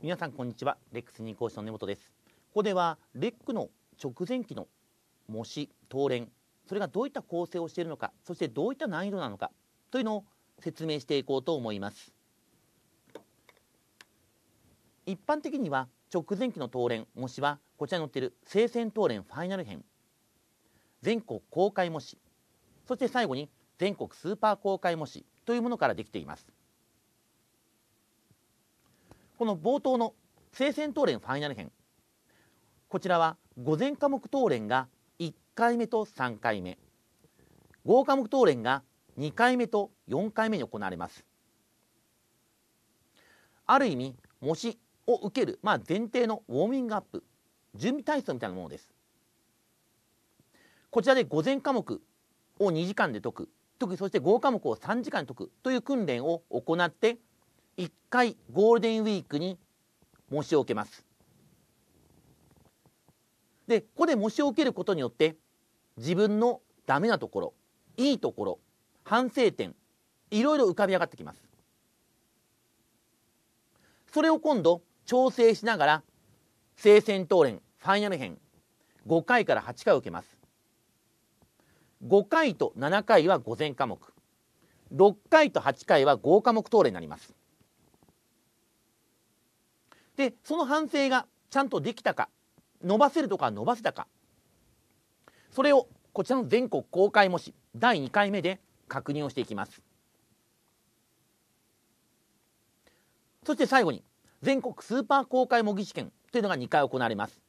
皆さんこんにちはレックス2講師の根本ですここではレックの直前期の模試当練それがどういった構成をしているのかそしてどういった難易度なのかというのを説明していこうと思います一般的には直前期の当練模試はこちらに載っている聖戦当練ファイナル編全国公開模試そして最後に全国スーパー公開模試というものからできていますこの冒頭の聖戦討練ファイナル編こちらは午前科目討練が1回目と3回目合科目討練が2回目と4回目に行われますある意味模試を受ける、まあ、前提のウォーミングアップ準備体操みたいなものですこちらで午前科目を2時間で解く解くそして合科目を3時間解くという訓練を行って1回ゴールデンウィークに申し受けます。で、ここで申し受けることによって、自分のダメなところ、いいところ、反省点、いろいろ浮かび上がってきます。それを今度、調整しながら、聖戦闘連ファイナル編、5回から8回受けます。5回と7回は午前科目、6回と8回は合科目討論になります。でその反省がちゃんとできたか伸ばせるとか伸ばせたかそれをこちらの全国公開模試第2回目で確認をしていきますそして最後に全国スーパー公開模擬試験というのが2回行われます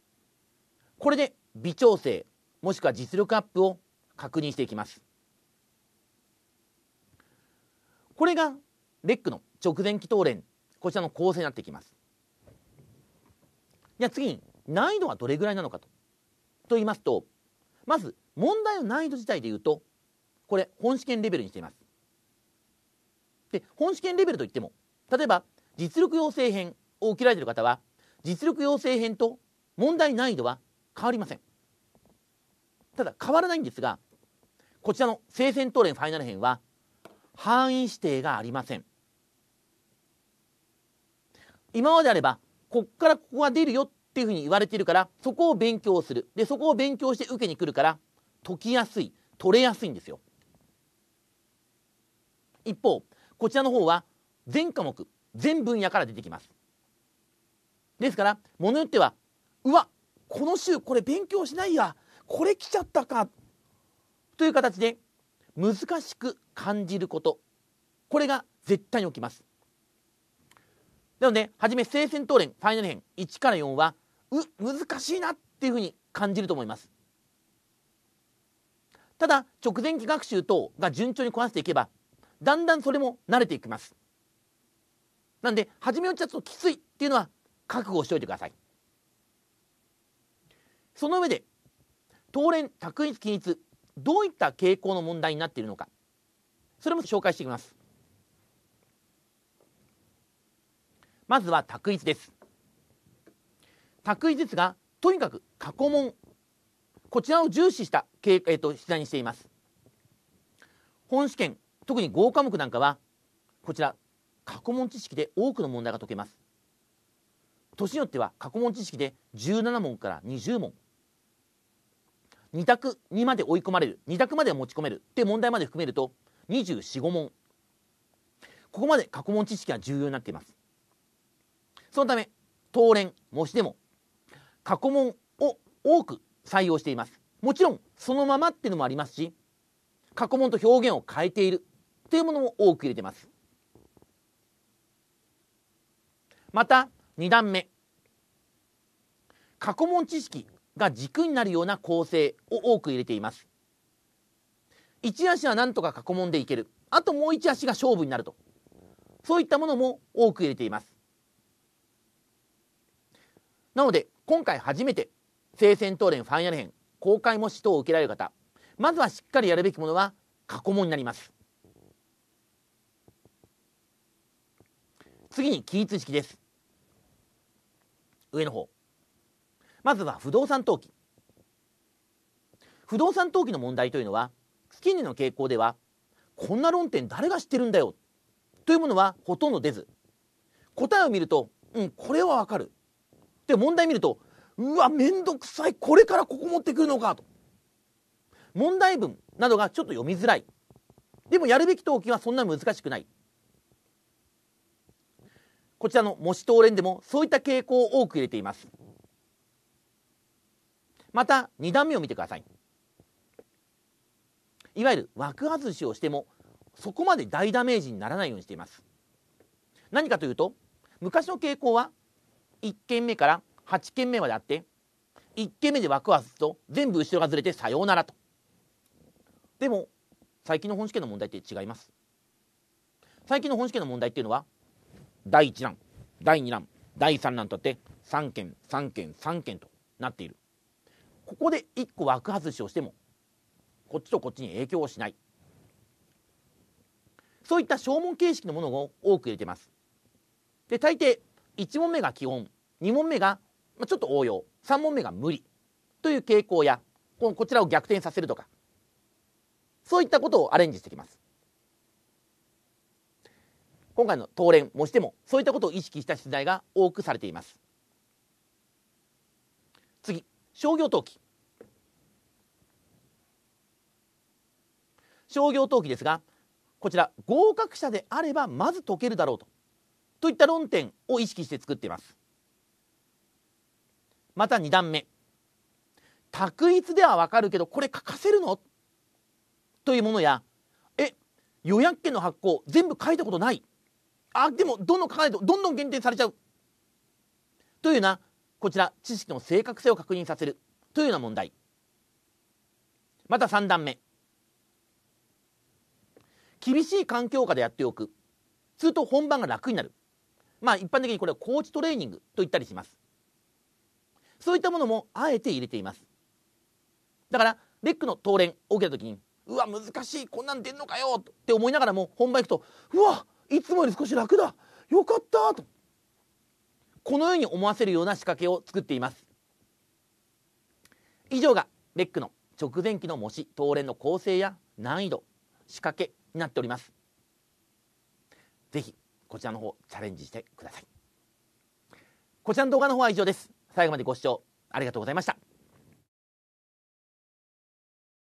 これで微調整もしくは実力アップを確認していきますこれがレックの直前期答練こちらの構成になってきますじゃあ次に難易度はどれぐらいなのかと。と言いますと、まず問題の難易度自体で言うと、これ本試験レベルにしています。で、本試験レベルといっても、例えば実力養成編を受けられている方は、実力養成編と問題難易度は変わりません。ただ変わらないんですが、こちらの聖戦闘連ファイナル編は、範囲指定がありません。今まであればこっからここが出るよっていうふうに言われてるからそこを勉強するでそこを勉強して受けに来るから解きやすい取れやすいんですよ一方こちらの方は全科目全分野から出てきますですからものによってはうわこの週これ勉強しないやこれ来ちゃったかという形で難しく感じることこれが絶対に起きますなので、はじめ聖戦闘連ファイナル編1から4は、う、難しいなっていうふうに感じると思います。ただ、直前期学習等が順調にこなしていけば、だんだんそれも慣れていきます。なんで、初めのうちはちょっときついっていうのは覚悟しておいてください。その上で、当連、択一、均一、どういった傾向の問題になっているのか、それも紹介していきます。まずは択一です。択一ですが、とにかく過去問。こちらを重視した、えーと、と出題にしています。本試験、特に合科目なんかは、こちら、過去問知識で多くの問題が解けます。年によっては過去問知識で17問から20問。2択にまで追い込まれる、2択まで持ち込めるって問題まで含めると、24、5問。ここまで過去問知識が重要になっています。そのため東連模試でも過去問を多く採用していますもちろんそのままっていうのもありますし過去問と表現を変えているというものも多く入れてますまた2段目過去問知識が軸になるような構成を多く入れています一足はなんとか過去問でいけるあともう一足が勝負になるとそういったものも多く入れていますなので今回初めて聖戦闘連ファイナル編公開模試等を受けられる方まずはしっかりやるべきものは過去問になります次に記述式です上の方まずは不動産登記不動産登記の問題というのは月年の傾向ではこんな論点誰が知ってるんだよというものはほとんど出ず答えを見るとうんこれはわかるで、問題見ると、うわ、面倒くさい。これからここ持ってくるのかと。問題文などがちょっと読みづらい。でもやるべき登記はそんな難しくない。こちらの模試答練でもそういった傾向を多く入れています。また、2段目を見てください。いわゆる枠外しをしても、そこまで大ダメージにならないようにしています。何かというと、昔の傾向は1件目から8件目まであって1件目で枠を外すと全部後ろがずれてさようならと。でも最近の本試験の問題って違います。最近の本試験の問題っていうのは第1弾第2弾第3弾とあって3件3件3件となっている。ここで1個枠外しをしてもこっちとこっちに影響をしない。そういった証文形式のものを多く入れてます。で大抵1問目が基本2問目がちょっと応用3問目が無理という傾向やこちらを逆転させるとかそういったことをアレンジしてきます今回の東連もしてもそういったことを意識した出題が多くされています次商業登記商業登記ですがこちら合格者であればまず解けるだろうとといった論点を意識して作っています。また2段目択一ではわかるけどこれ書かせるのというものやえ予約券の発行全部書いたことないあでもどんどん書かないとどんどん減点されちゃうというようなこちら知識の正確性を確認させるというような問題また3段目厳しい環境下でやっておくすると本番が楽になるまあ一般的にこれはコーチトレーニングと言ったりします。そういったものもあえて入れています。だから、レックの当練を受けた時に、うわ、難しい、こんなん出んのかよって思いながらも本番行くと、うわ、いつもより少し楽だ、よかったと。このように思わせるような仕掛けを作っています。以上がレックの直前期の模試、当練の構成や難易度、仕掛けになっております。ぜひこちらの方チャレンジしてくださいこちらの動画の方は以上です最後までご視聴ありがとうございました